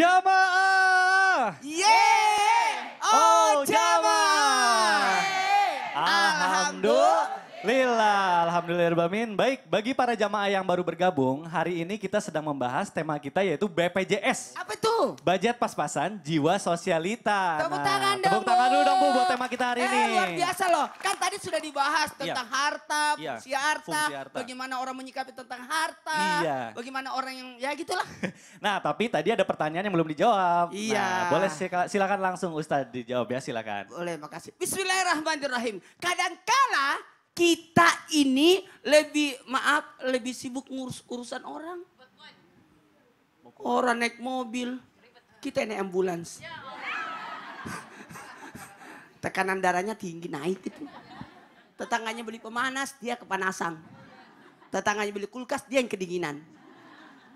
Yama! Alhamdulillahirrahmanirrahim. Baik, bagi para jamaah yang baru bergabung, hari ini kita sedang membahas tema kita yaitu BPJS. Apa itu? Budget pas-pasan, jiwa sosialita. Tepuk nah, tangan dong, Tepuk tangan dulu dong, Bu, buat tema kita hari eh, ini. luar biasa loh. Kan tadi sudah dibahas iya. tentang ya. harta, iya. fungsi harta, fungsi harta, bagaimana orang menyikapi tentang harta. Iya. Bagaimana orang yang, ya gitulah. nah, tapi tadi ada pertanyaan yang belum dijawab. Iya. Nah, boleh silakan langsung Ustadz dijawab ya, silakan. Boleh, makasih. Bismillahirrahmanirrahim. Kadangkala kita ini lebih maaf lebih sibuk ngurus urusan orang. Orang naik mobil, kita naik ambulans. Tekanan darahnya tinggi naik itu. Tetangganya beli pemanas, dia kepanasan. Tetangganya beli kulkas, dia yang kedinginan.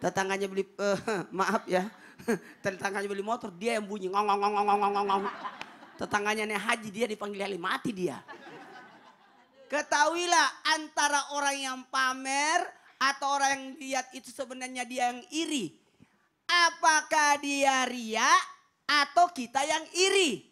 Tetangganya beli uh, maaf ya. Tetangganya beli motor, dia yang bunyi ngong ngong ngong ngong ngong ngong. Tetangganya naik haji, dia dipanggil mati dia. Ketahuilah antara orang yang pamer atau orang yang lihat itu sebenarnya dia yang iri. Apakah dia ria atau kita yang iri?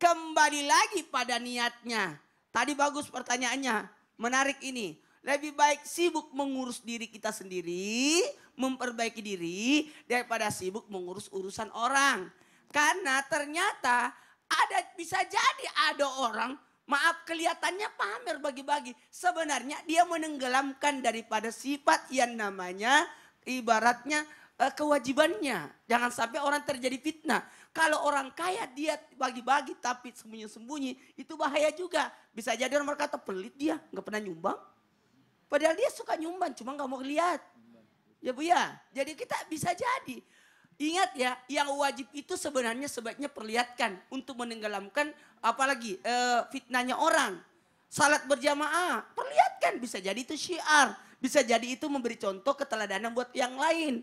Kembali lagi pada niatnya. Tadi bagus pertanyaannya, menarik ini. Lebih baik sibuk mengurus diri kita sendiri, memperbaiki diri daripada sibuk mengurus urusan orang. Karena ternyata ada bisa jadi ada orang Maaf kelihatannya pamer bagi-bagi. Sebenarnya dia menenggelamkan daripada sifat yang namanya ibaratnya eh, kewajibannya. Jangan sampai orang terjadi fitnah. Kalau orang kaya dia bagi-bagi tapi sembunyi-sembunyi itu bahaya juga. Bisa jadi orang berkata pelit dia nggak pernah nyumbang. Padahal dia suka nyumbang cuma nggak mau lihat. Ya bu ya. Jadi kita bisa jadi Ingat ya, yang wajib itu sebenarnya sebaiknya perlihatkan untuk menenggelamkan apalagi e, fitnahnya orang. Salat berjamaah, perlihatkan bisa jadi itu syiar, bisa jadi itu memberi contoh keteladanan buat yang lain.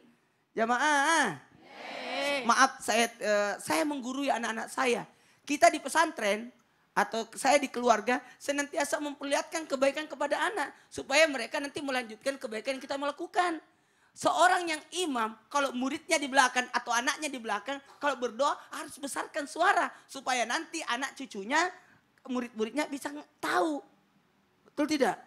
Jamaah. Ah. Yeay. Maaf saya e, saya menggurui anak-anak saya. Kita di pesantren atau saya di keluarga senantiasa memperlihatkan kebaikan kepada anak supaya mereka nanti melanjutkan kebaikan yang kita melakukan seorang yang imam, kalau muridnya di belakang atau anaknya di belakang, kalau berdoa harus besarkan suara supaya nanti anak cucunya, murid-muridnya bisa tahu. Betul tidak?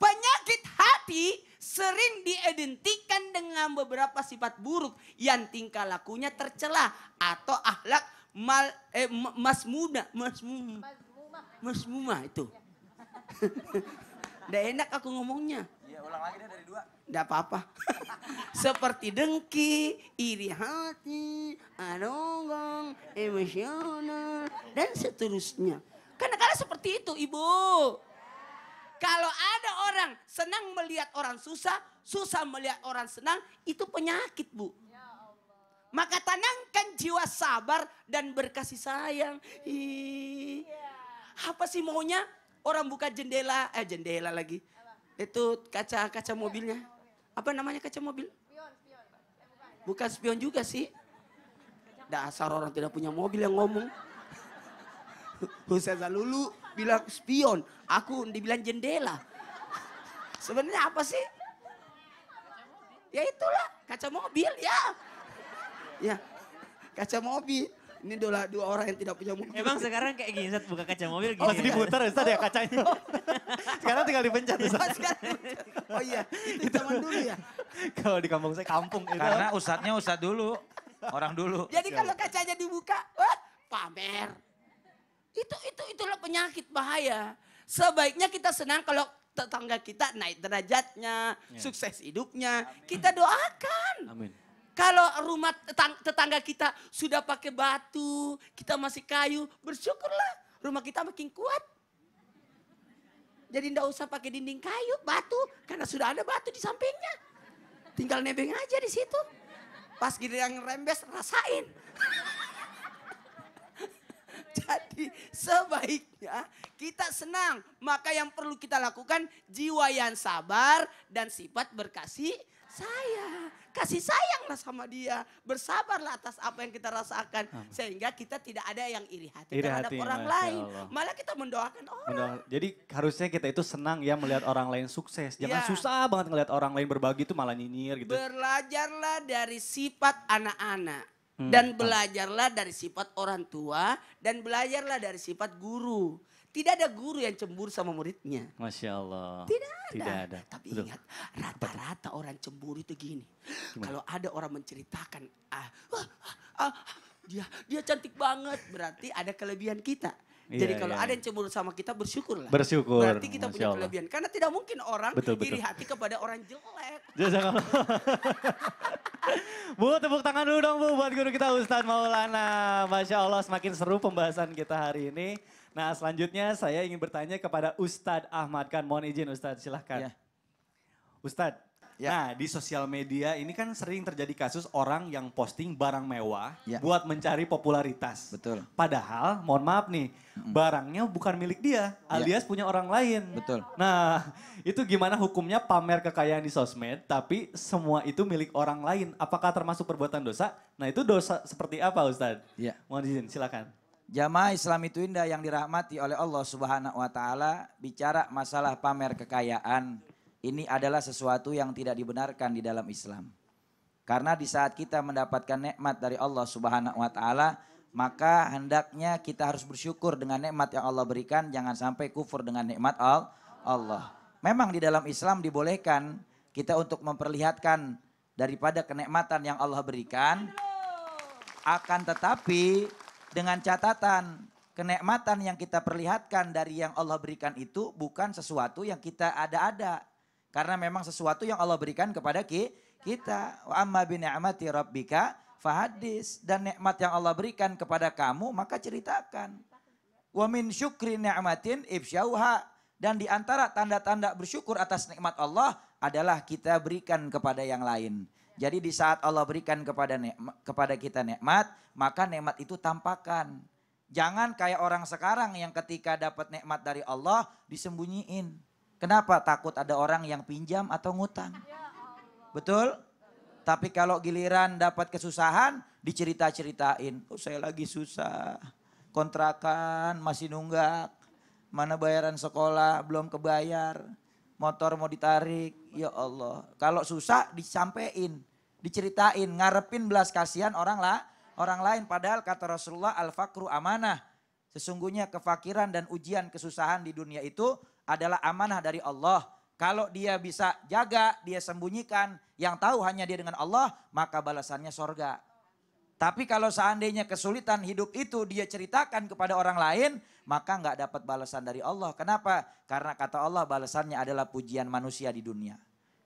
Penyakit hati sering diidentikan dengan beberapa sifat buruk yang tingkah lakunya tercelah atau akhlak mal eh, muma, mas muma itu. Tidak enak aku ngomongnya ulang lagi deh dari dua. Enggak apa-apa. Seperti dengki, iri hati, aronggong, emosional, dan seterusnya. Karena kadang seperti itu ibu. Kalau ada orang senang melihat orang susah, susah melihat orang senang, itu penyakit bu. Maka tanamkan jiwa sabar dan berkasih sayang. Ih, apa sih maunya? Orang buka jendela, eh jendela lagi itu kaca-kaca mobilnya. Apa namanya kaca mobil? Bukan spion juga sih. Dasar orang tidak punya mobil yang ngomong. saya lulu bilang spion, aku dibilang jendela. Sebenarnya apa sih? Ya itulah, kaca mobil ya. Ya, kaca mobil. Ini dua, dua orang yang tidak punya mobil. Emang sekarang kayak gini, Ustaz buka kaca mobil oh, gini. Oh, ya? diputar Ustaz ya kacanya. Oh. sekarang tinggal dipencet oh, Ustaz. Oh, sekarang Oh iya, itu, itu zaman dulu ya. Kalau di kampung saya kampung itu. Karena Ustaznya Ustaz dulu, orang dulu. Jadi kalau kacanya dibuka, wah, pamer. Itu itu itu loh penyakit bahaya. Sebaiknya kita senang kalau tetangga kita naik derajatnya, yeah. sukses hidupnya. Amin. Kita doakan. Amin. Kalau rumah tetangga kita sudah pakai batu, kita masih kayu, bersyukurlah rumah kita makin kuat. Jadi ndak usah pakai dinding kayu, batu, karena sudah ada batu di sampingnya. Tinggal nebeng aja di situ. Pas giliran rembes rasain. Jadi sebaiknya kita senang. Maka yang perlu kita lakukan jiwa yang sabar dan sifat berkasih saya. Kasih sayanglah sama dia. Bersabarlah atas apa yang kita rasakan. Hmm. Sehingga kita tidak ada yang iri hati iri terhadap orang lain. Allah. Malah kita mendoakan orang. Mendoakan. Jadi harusnya kita itu senang ya melihat orang lain sukses. Ya. Jangan ya. susah banget ngelihat orang lain berbagi itu malah nyinyir gitu. Belajarlah dari sifat anak-anak. Hmm. Dan belajarlah dari sifat orang tua dan belajarlah dari sifat guru. Tidak ada guru yang cemburu sama muridnya. Masya Allah. Tidak ada. Tidak ada. Tapi Betul. ingat, rata-rata orang cemburu itu gini. Kalau ada orang menceritakan, ah, ah, ah, dia dia cantik banget, berarti ada kelebihan kita. Iya, Jadi iya, kalau iya. ada iya. yang cemburu sama kita bersyukurlah. Bersyukur. Berarti kita punya kelebihan. Karena tidak mungkin orang betul, iri betul. hati kepada orang jelek. bu, tepuk tangan dulu dong Bu buat guru kita Ustadz Maulana. Masya Allah semakin seru pembahasan kita hari ini. Nah selanjutnya saya ingin bertanya kepada Ustadz Ahmad Kan, Mohon izin Ustadz silahkan. Ya. Ustadz, ya. nah di sosial media ini kan sering terjadi kasus orang yang posting barang mewah ya. buat mencari popularitas. Betul. Padahal mohon maaf nih, hmm. barangnya bukan milik dia ya. alias ya. punya orang lain. Betul. Nah itu gimana hukumnya pamer kekayaan di sosmed tapi semua itu milik orang lain. Apakah termasuk perbuatan dosa? Nah itu dosa seperti apa Ustadz? Ya. Mohon izin silakan. Jamaah Islam itu indah yang dirahmati oleh Allah Subhanahu wa taala bicara masalah pamer kekayaan ini adalah sesuatu yang tidak dibenarkan di dalam Islam. Karena di saat kita mendapatkan nikmat dari Allah Subhanahu wa taala, maka hendaknya kita harus bersyukur dengan nikmat yang Allah berikan, jangan sampai kufur dengan nikmat Allah. Memang di dalam Islam dibolehkan kita untuk memperlihatkan daripada kenikmatan yang Allah berikan akan tetapi dengan catatan kenikmatan yang kita perlihatkan dari yang Allah berikan itu bukan sesuatu yang kita ada-ada. Karena memang sesuatu yang Allah berikan kepada kita. Wa amma bi ni'mati rabbika fahadis. Dan nikmat yang Allah berikan kepada kamu maka ceritakan. Wa min syukri ni'matin ifsyauha. Dan di antara tanda-tanda bersyukur atas nikmat Allah adalah kita berikan kepada yang lain. Jadi di saat Allah berikan kepada kepada kita nikmat, maka nikmat itu tampakan. Jangan kayak orang sekarang yang ketika dapat nikmat dari Allah disembunyiin. Kenapa? Takut ada orang yang pinjam atau ngutang. Betul? Ya Betul? Tapi kalau giliran dapat kesusahan, dicerita-ceritain. Oh, saya lagi susah. Kontrakan masih nunggak. Mana bayaran sekolah belum kebayar. Motor mau ditarik. Ya Allah. Kalau susah disampaikan diceritain ngarepin belas kasihan orang lah orang lain padahal kata Rasulullah al fakru amanah sesungguhnya kefakiran dan ujian kesusahan di dunia itu adalah amanah dari Allah kalau dia bisa jaga dia sembunyikan yang tahu hanya dia dengan Allah maka balasannya sorga tapi kalau seandainya kesulitan hidup itu dia ceritakan kepada orang lain, maka nggak dapat balasan dari Allah. Kenapa? Karena kata Allah balasannya adalah pujian manusia di dunia.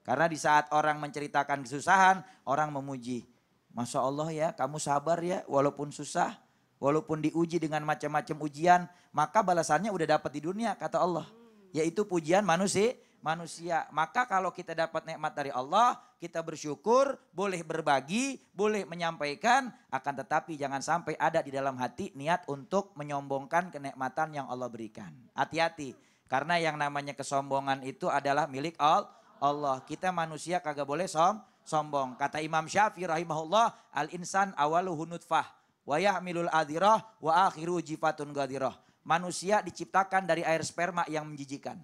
Karena di saat orang menceritakan kesusahan, orang memuji. Masya Allah ya, kamu sabar ya, walaupun susah, walaupun diuji dengan macam-macam ujian, maka balasannya udah dapat di dunia, kata Allah. Yaitu pujian manusia, manusia. Maka kalau kita dapat nikmat dari Allah, kita bersyukur, boleh berbagi, boleh menyampaikan, akan tetapi jangan sampai ada di dalam hati niat untuk menyombongkan kenikmatan yang Allah berikan. Hati-hati, karena yang namanya kesombongan itu adalah milik Allah Allah. Kita manusia kagak boleh som, sombong. Kata Imam Syafi'i rahimahullah, al-insan awalu hunutfah. wa yahmilul adhirah wa akhiru jifatun gadhirah. Manusia diciptakan dari air sperma yang menjijikan.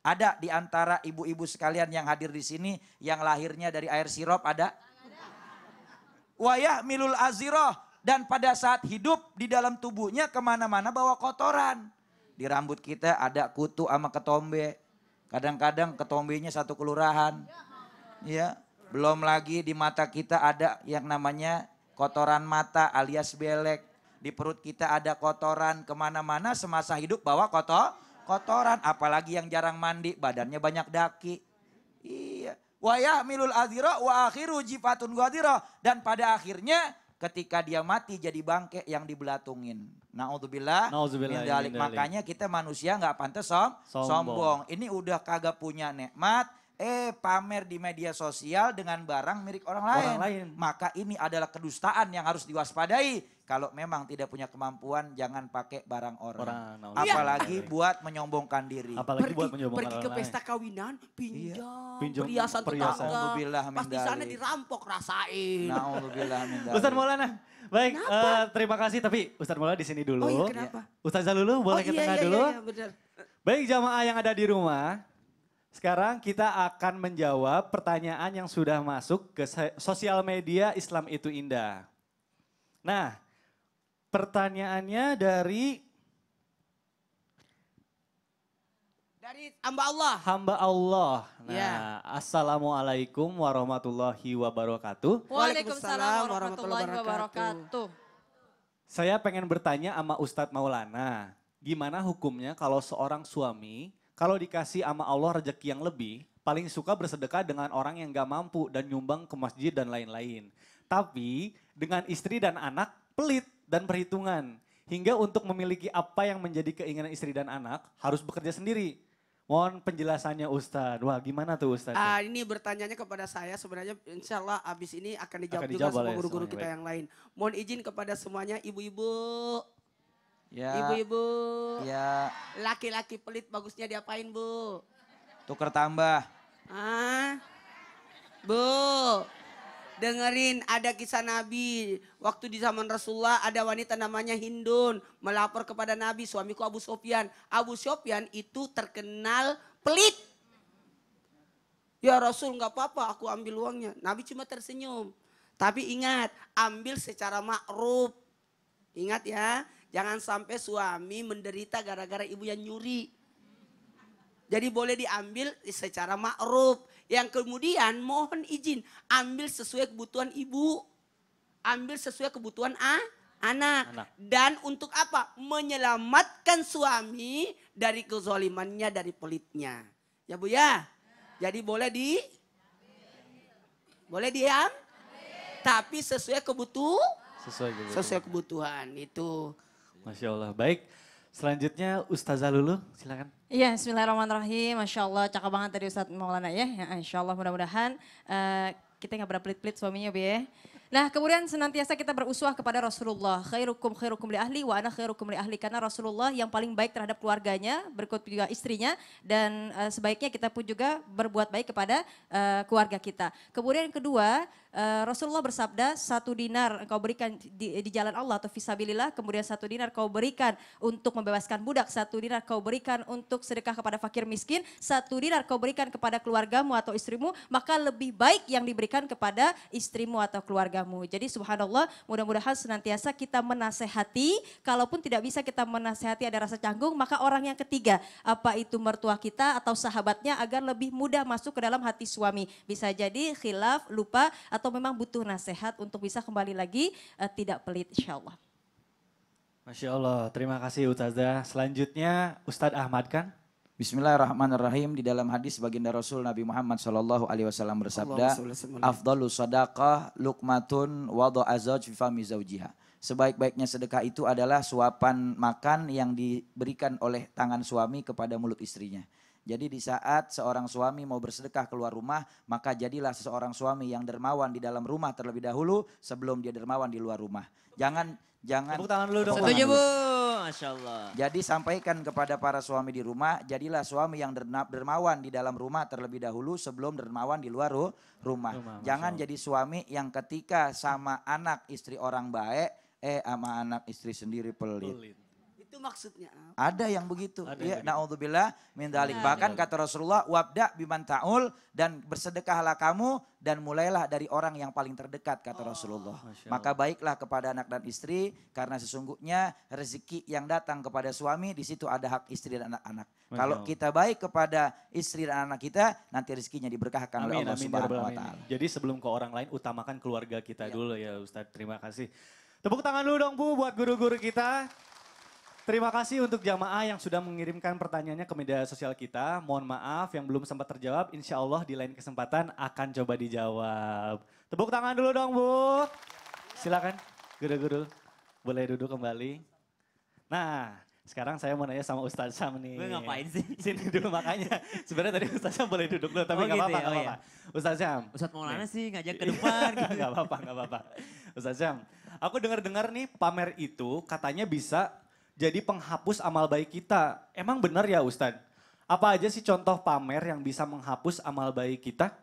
Ada di antara ibu-ibu sekalian yang hadir di sini yang lahirnya dari air sirup ada? Wayah milul azirah dan pada saat hidup di dalam tubuhnya kemana-mana bawa kotoran. Di rambut kita ada kutu sama ketombe, Kadang-kadang ketombenya satu kelurahan. Ya, belum lagi di mata kita ada yang namanya kotoran mata alias belek. Di perut kita ada kotoran kemana-mana semasa hidup bawa kotor, kotoran. Apalagi yang jarang mandi, badannya banyak daki. Iya. Wayah milul azira wa akhiru jifatun gadira. Dan pada akhirnya ketika dia mati jadi bangke yang dibelatungin. Naudzubillah. Naudzubillah. Makanya kita manusia nggak pantas som, sombong. sombong. Ini udah kagak punya nikmat, eh pamer di media sosial dengan barang milik orang lain. Orang lain. Maka ini adalah kedustaan yang harus diwaspadai. Kalau memang tidak punya kemampuan, jangan pakai barang orang. orang Apalagi ya. buat menyombongkan diri. Apalagi pergi, buat menyombongkan Pergi ke pesta pesta kawinan, pinjam, iya. pinjam perhiasan tetangga. Pas di sana dirampok, rasain. Ustaz Maulana, Baik, uh, terima kasih tapi Ustadz Mola di sini dulu. Oh iya, kenapa? Ya. Ustadz Zalulu oh, boleh oh, iya, ke tengah iya, dulu. Iya, iya, benar. Baik jamaah yang ada di rumah, sekarang kita akan menjawab pertanyaan yang sudah masuk ke sosial media Islam itu indah. Nah, pertanyaannya dari Dari hamba Allah. Hamba Allah. Nah, ya. Assalamualaikum warahmatullahi wabarakatuh. Waalaikumsalam warahmatullahi wabarakatuh. Saya pengen bertanya sama Ustadz Maulana. Gimana hukumnya kalau seorang suami, kalau dikasih sama Allah rezeki yang lebih, paling suka bersedekah dengan orang yang gak mampu dan nyumbang ke masjid dan lain-lain. Tapi dengan istri dan anak pelit dan perhitungan. Hingga untuk memiliki apa yang menjadi keinginan istri dan anak harus bekerja sendiri Mohon penjelasannya Ustadz. Wah gimana tuh Ustadz? Ah, ini bertanyanya kepada saya sebenarnya insya Allah abis ini akan dijawab, akan dijawab juga sama guru-guru kita yang lain. Mohon izin kepada semuanya ibu-ibu. Ya. Ibu-ibu. Ya. Laki-laki pelit bagusnya diapain bu? Tuker tambah. Ah. Bu. Dengerin ada kisah Nabi. Waktu di zaman Rasulullah ada wanita namanya Hindun. Melapor kepada Nabi suamiku Abu Sofyan. Abu Sofyan itu terkenal pelit. Ya Rasul nggak apa-apa aku ambil uangnya. Nabi cuma tersenyum. Tapi ingat ambil secara makruf. Ingat ya. Jangan sampai suami menderita gara-gara ibu yang nyuri. Jadi boleh diambil secara ma'ruf. Yang kemudian mohon izin ambil sesuai kebutuhan ibu. Ambil sesuai kebutuhan A, anak. anak. Dan untuk apa? Menyelamatkan suami dari kezolimannya, dari pelitnya. Ya Bu ya? Jadi boleh di? Boleh diam? Tapi sesuai kebutuhan. Sesuai kebutuhan. Sesuai kebutuhan itu. Masya Allah. Baik. Selanjutnya Ustazah Lulu, silakan. Iya, Bismillahirrahmanirrahim. Masya Allah, cakep banget tadi Ustadz Maulana ya. ya Insya Allah mudah-mudahan uh, kita nggak pernah pelit-pelit suaminya, Bi. Ya. Nah, kemudian senantiasa kita beruswah kepada Rasulullah. Khairukum khairukum li ahli wa ana khairukum li ahli. Karena Rasulullah yang paling baik terhadap keluarganya, berikut juga istrinya. Dan uh, sebaiknya kita pun juga berbuat baik kepada uh, keluarga kita. Kemudian yang kedua, Eh, Rasulullah bersabda, satu dinar engkau berikan di, di jalan Allah atau visabilillah, kemudian satu dinar kau berikan untuk membebaskan budak, satu dinar kau berikan untuk sedekah kepada fakir miskin, satu dinar kau berikan kepada keluargamu atau istrimu, maka lebih baik yang diberikan kepada istrimu atau keluargamu. Jadi subhanallah, mudah-mudahan senantiasa kita menasehati, kalaupun tidak bisa kita menasehati ada rasa canggung, maka orang yang ketiga, apa itu mertua kita atau sahabatnya agar lebih mudah masuk ke dalam hati suami. Bisa jadi khilaf, lupa, atau atau memang butuh nasihat untuk bisa kembali lagi uh, tidak pelit insya Allah. Masya Allah, terima kasih Ustazah. Selanjutnya Ustadz Ahmad kan? Bismillahirrahmanirrahim di dalam hadis baginda Rasul Nabi Muhammad Shallallahu Alaihi Wasallam bersabda, "Afdalu sadaqah lukmatun wado azaj fi zaujiha." Sebaik-baiknya sedekah itu adalah suapan makan yang diberikan oleh tangan suami kepada mulut istrinya. Jadi di saat seorang suami mau bersedekah keluar rumah, maka jadilah seseorang suami yang dermawan di dalam rumah terlebih dahulu sebelum dia dermawan di luar rumah. Jangan jangan Tepuk tangan dulu dong. Setuju, Bu. Masya Allah. Jadi sampaikan kepada para suami di rumah, jadilah suami yang dermawan di dalam rumah terlebih dahulu sebelum dermawan di luar rumah. rumah Jangan jadi suami yang ketika sama anak istri orang baik, eh sama anak istri sendiri pelit. pelit. Itu maksudnya. Ada yang begitu. Ada ya, naudzubillah min dalik. Bahkan kata Rasulullah, wabda biman ta'ul dan bersedekahlah kamu dan mulailah dari orang yang paling terdekat kata oh, Rasulullah. Maka baiklah kepada anak dan istri karena sesungguhnya rezeki yang datang kepada suami di situ ada hak istri dan anak-anak. Kalau kita baik kepada istri dan anak kita, nanti rezekinya diberkahkan amin, oleh Allah ya Subhanahu wa taala. Jadi sebelum ke orang lain utamakan keluarga kita ya. dulu ya Ustaz. Terima kasih. Tepuk tangan dulu dong Bu buat guru-guru kita. Terima kasih untuk jamaah yang sudah mengirimkan pertanyaannya ke media sosial kita. Mohon maaf yang belum sempat terjawab, insya Allah di lain kesempatan akan coba dijawab. Tepuk tangan dulu dong Bu. Silakan, guru-guru. Boleh duduk kembali. Nah, sekarang saya mau nanya sama Ustaz Sam nih. Gue ngapain sih? Sini dulu makanya. Sebenarnya tadi Ustaz Sam boleh duduk dulu, tapi oh, gak gitu apa-apa. Gitu ya? oh, iya. Ustaz Sam. Ustaz mau nih. sih ngajak ke depan. gitu. gak apa-apa, gak apa-apa. Ustaz Sam, aku dengar-dengar nih pamer itu katanya bisa jadi penghapus amal baik kita. Emang benar ya Ustadz? Apa aja sih contoh pamer yang bisa menghapus amal baik kita?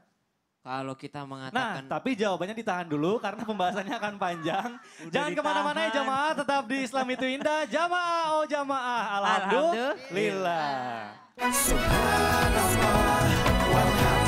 Kalau kita mengatakan... Nah, tapi jawabannya ditahan dulu karena pembahasannya akan panjang. Udah Jangan kemana-mana ya jamaah, tetap di Islam itu indah. Jamaah, oh jamaah. Alhamdulillah. Alhamdulillah. Subhanallah,